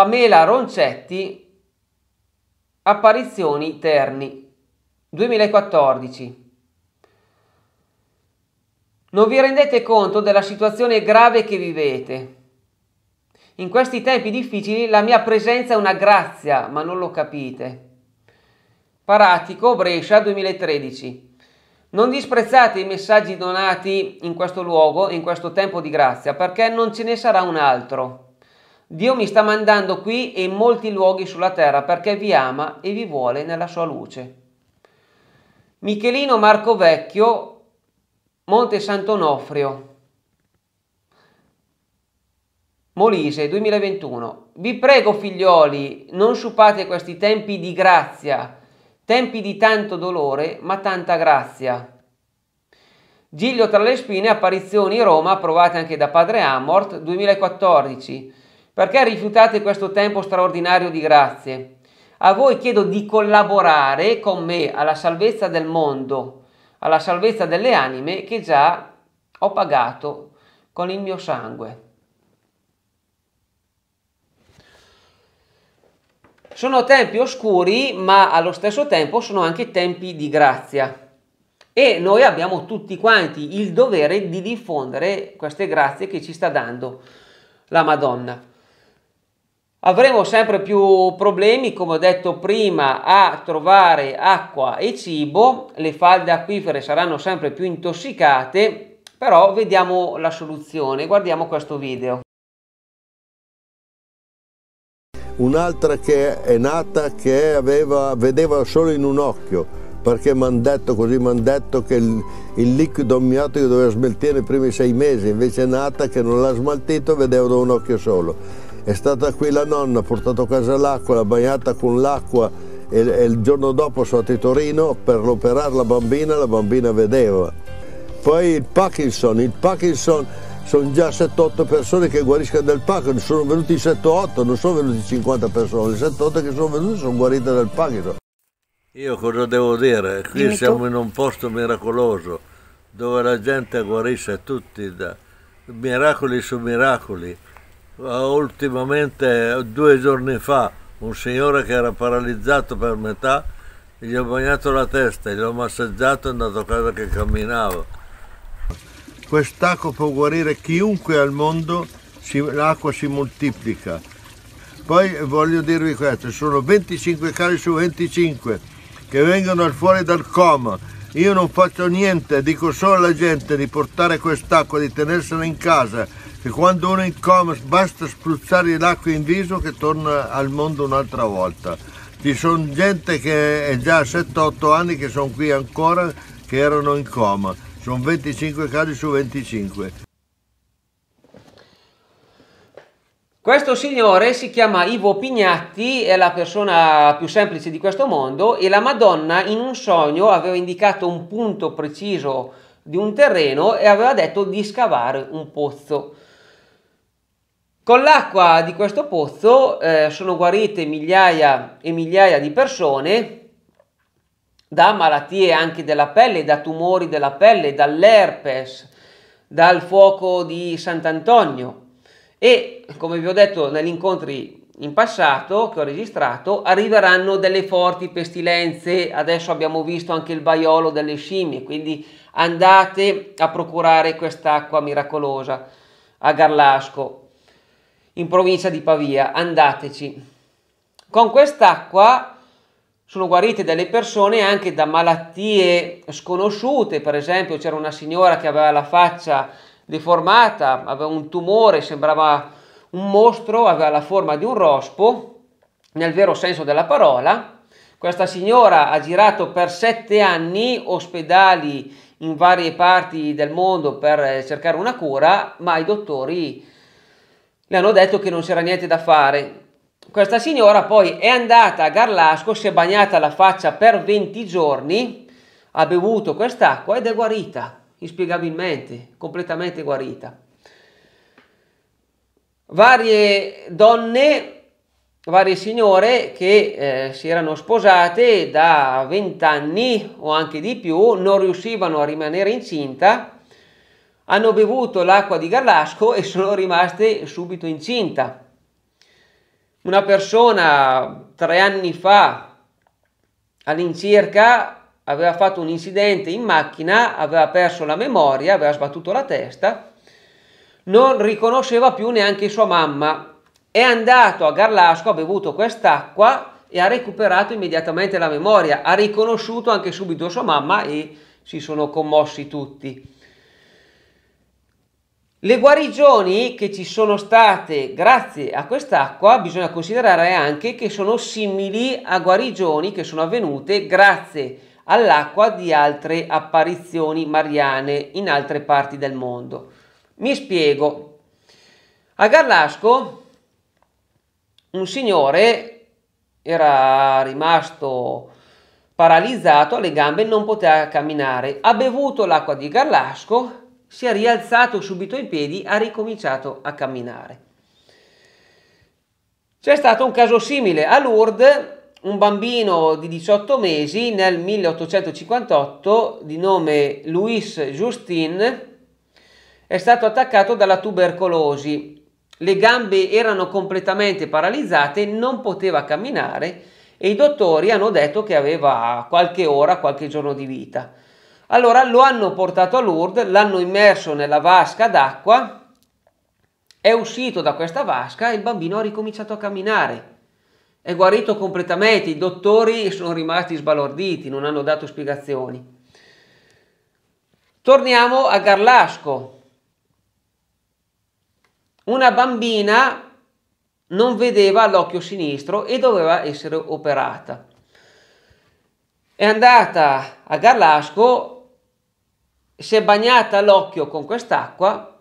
Pamela Roncetti, Apparizioni Terni, 2014. Non vi rendete conto della situazione grave che vivete. In questi tempi difficili la mia presenza è una grazia, ma non lo capite. Paratico, Brescia 2013. Non disprezzate i messaggi donati in questo luogo, in questo tempo di grazia, perché non ce ne sarà un altro. Dio mi sta mandando qui e in molti luoghi sulla terra perché vi ama e vi vuole nella sua luce. Michelino Marco Vecchio, Monte Sant'Onofrio, Molise 2021. Vi prego figlioli, non supate questi tempi di grazia, tempi di tanto dolore, ma tanta grazia. Giglio tra le spine, apparizioni Roma, approvate anche da padre Amort, 2014. Perché rifiutate questo tempo straordinario di grazie? A voi chiedo di collaborare con me alla salvezza del mondo, alla salvezza delle anime che già ho pagato con il mio sangue. Sono tempi oscuri, ma allo stesso tempo sono anche tempi di grazia. E noi abbiamo tutti quanti il dovere di diffondere queste grazie che ci sta dando la Madonna. Avremo sempre più problemi, come ho detto prima, a trovare acqua e cibo, le falde acquifere saranno sempre più intossicate, però vediamo la soluzione, guardiamo questo video. Un'altra che è nata che aveva, vedeva solo in un occhio, perché mi hanno detto così, mi hanno detto che il, il liquido amniotico doveva smaltire nei primi sei mesi, invece è nata che non l'ha smaltito e vedeva da un occhio solo è stata qui la nonna, ha portato a casa l'acqua, l'ha bagnata con l'acqua e, e, il giorno dopo sono andati a Torino per operare la bambina, la bambina vedeva. Poi il Parkinson, il Parkinson sono già 7-8 persone che guariscono del Parkinson, sono venuti 7-8, non sono venuti 50 persone, le 7-8 che sono venute sono guarite dal Parkinson. Io cosa devo dire? Qui Dimmi siamo tu. in un posto miracoloso dove la gente guarisce tutti da miracoli su miracoli ultimamente due giorni fa un signore che era paralizzato per metà, gli ho bagnato la testa, gli ho massaggiato e è andato a casa che camminava. Quest'acqua può guarire chiunque al mondo, l'acqua si moltiplica. Poi voglio dirvi questo, sono 25 casi su 25 che vengono fuori dal coma. Io non faccio niente, dico solo alla gente di portare quest'acqua, di tenersela in casa, che quando uno è in coma basta spruzzare l'acqua in viso che torna al mondo un'altra volta. Ci sono gente che è già 7-8 anni che sono qui ancora, che erano in coma. Sono 25 casi su 25. Questo signore si chiama Ivo Pignatti, è la persona più semplice di questo mondo e la Madonna in un sogno aveva indicato un punto preciso di un terreno e aveva detto di scavare un pozzo. Con l'acqua di questo pozzo eh, sono guarite migliaia e migliaia di persone da malattie anche della pelle, da tumori della pelle, dall'herpes, dal fuoco di Sant'Antonio. E come vi ho detto negli incontri in passato che ho registrato, arriveranno delle forti pestilenze. Adesso abbiamo visto anche il vaiolo delle scimmie, quindi andate a procurare quest'acqua miracolosa a Garlasco in provincia di Pavia. Andateci. Con quest'acqua sono guarite delle persone anche da malattie sconosciute, per esempio c'era una signora che aveva la faccia deformata, aveva un tumore, sembrava un mostro, aveva la forma di un rospo, nel vero senso della parola. Questa signora ha girato per sette anni ospedali in varie parti del mondo per eh, cercare una cura, ma i dottori le hanno detto che non c'era niente da fare. Questa signora poi è andata a Garlasco, si è bagnata la faccia per 20 giorni, ha bevuto quest'acqua ed è guarita, inspiegabilmente, completamente guarita. Varie donne varie signore che eh, si erano sposate da 20 anni o anche di più, non riuscivano a rimanere incinta hanno bevuto l'acqua di Garlasco e sono rimaste subito incinta. Una persona tre anni fa all'incirca aveva fatto un incidente in macchina, aveva perso la memoria, aveva sbattuto la testa, non riconosceva più neanche sua mamma. È andato a Garlasco, ha bevuto quest'acqua e ha recuperato immediatamente la memoria, ha riconosciuto anche subito sua mamma e si sono commossi tutti. Le guarigioni che ci sono state grazie a quest'acqua bisogna considerare anche che sono simili a guarigioni che sono avvenute grazie all'acqua di altre apparizioni mariane in altre parti del mondo. Mi spiego. A Garlasco un signore era rimasto paralizzato alle gambe e non poteva camminare. Ha bevuto l'acqua di Garlasco si è rialzato subito in piedi, ha ricominciato a camminare. C'è stato un caso simile a Lourdes, un bambino di 18 mesi nel 1858 di nome Louis Justin è stato attaccato dalla tubercolosi. Le gambe erano completamente paralizzate, non poteva camminare e i dottori hanno detto che aveva qualche ora, qualche giorno di vita. Allora lo hanno portato a Lourdes, l'hanno immerso nella vasca d'acqua, è uscito da questa vasca e il bambino ha ricominciato a camminare. È guarito completamente, i dottori sono rimasti sbalorditi, non hanno dato spiegazioni. Torniamo a Garlasco. Una bambina non vedeva l'occhio sinistro e doveva essere operata. È andata a Garlasco si è bagnata l'occhio con quest'acqua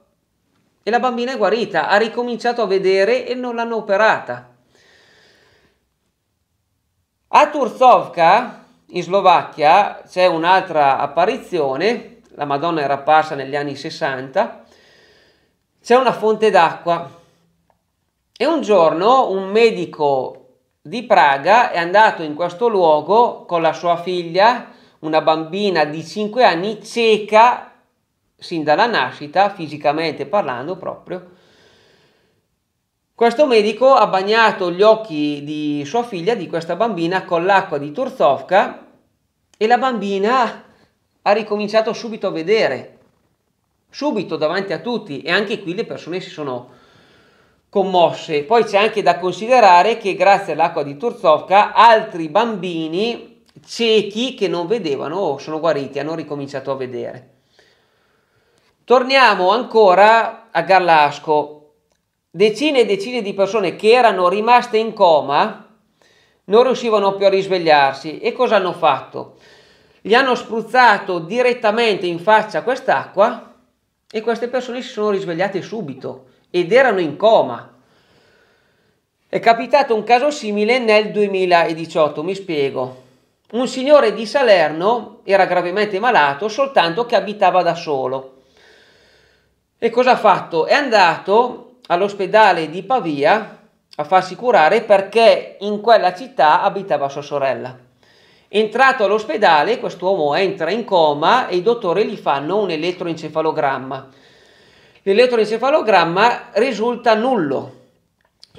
e la bambina è guarita, ha ricominciato a vedere e non l'hanno operata. A Turzovka, in Slovacchia, c'è un'altra apparizione, la Madonna era apparsa negli anni 60, c'è una fonte d'acqua e un giorno un medico di Praga è andato in questo luogo con la sua figlia una bambina di 5 anni cieca sin dalla nascita, fisicamente parlando proprio. Questo medico ha bagnato gli occhi di sua figlia, di questa bambina, con l'acqua di Turzovka e la bambina ha ricominciato subito a vedere, subito davanti a tutti e anche qui le persone si sono commosse. Poi c'è anche da considerare che grazie all'acqua di Turzovka altri bambini ciechi che non vedevano oh, sono guariti, hanno ricominciato a vedere. Torniamo ancora a Garlasco. Decine e decine di persone che erano rimaste in coma non riuscivano più a risvegliarsi e cosa hanno fatto? Gli hanno spruzzato direttamente in faccia quest'acqua e queste persone si sono risvegliate subito ed erano in coma. È capitato un caso simile nel 2018, mi spiego un signore di Salerno era gravemente malato, soltanto che abitava da solo. E cosa ha fatto? È andato all'ospedale di Pavia a farsi curare perché in quella città abitava sua sorella. Entrato all'ospedale, quest'uomo entra in coma e i dottori gli fanno un elettroencefalogramma. L'elettroencefalogramma risulta nullo,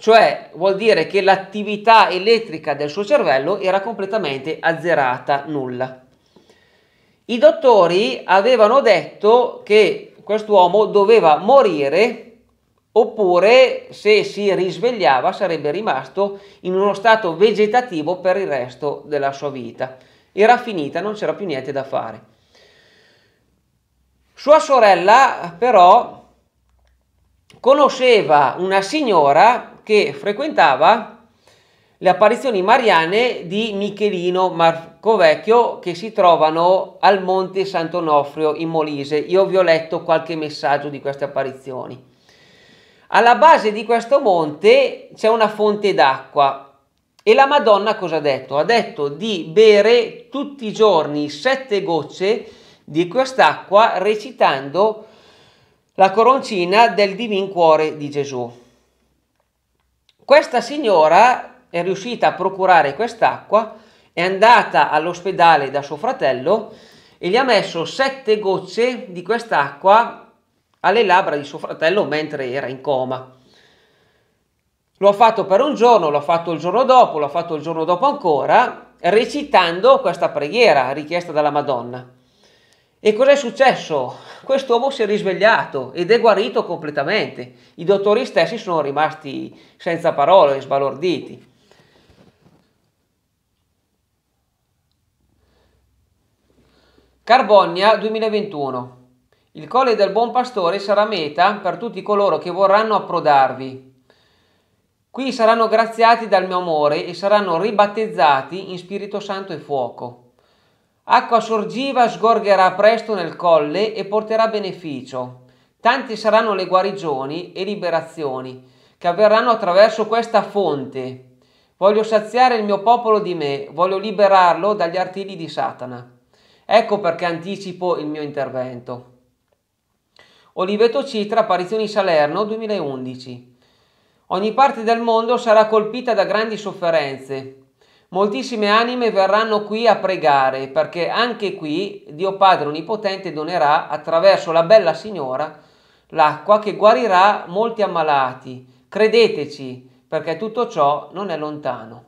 cioè vuol dire che l'attività elettrica del suo cervello era completamente azzerata, nulla. I dottori avevano detto che quest'uomo doveva morire oppure se si risvegliava sarebbe rimasto in uno stato vegetativo per il resto della sua vita. Era finita, non c'era più niente da fare. Sua sorella però conosceva una signora che frequentava le apparizioni mariane di Michelino Marcovecchio che si trovano al Monte Sant'Onofrio in Molise. Io vi ho letto qualche messaggio di queste apparizioni. Alla base di questo monte c'è una fonte d'acqua e la Madonna cosa ha detto? Ha detto di bere tutti i giorni sette gocce di quest'acqua recitando la coroncina del Divin Cuore di Gesù. Questa signora è riuscita a procurare quest'acqua, è andata all'ospedale da suo fratello e gli ha messo sette gocce di quest'acqua alle labbra di suo fratello mentre era in coma. Lo ha fatto per un giorno, l'ha fatto il giorno dopo, l'ha fatto il giorno dopo ancora, recitando questa preghiera richiesta dalla Madonna. E cos'è successo? Quest'uomo si è risvegliato ed è guarito completamente. I dottori stessi sono rimasti senza parole, sbalorditi. Carbonia 2021. Il Colle del Buon Pastore sarà meta per tutti coloro che vorranno approdarvi. Qui saranno graziati dal mio amore e saranno ribattezzati in Spirito Santo e Fuoco. Acqua sorgiva sgorgerà presto nel colle e porterà beneficio. Tante saranno le guarigioni e liberazioni che avverranno attraverso questa fonte. Voglio saziare il mio popolo di me, voglio liberarlo dagli artigli di Satana. Ecco perché anticipo il mio intervento. Oliveto Citra, apparizioni Salerno 2011. Ogni parte del mondo sarà colpita da grandi sofferenze, Moltissime anime verranno qui a pregare perché anche qui Dio Padre Onnipotente donerà attraverso la bella Signora l'acqua che guarirà molti ammalati. Credeteci perché tutto ciò non è lontano.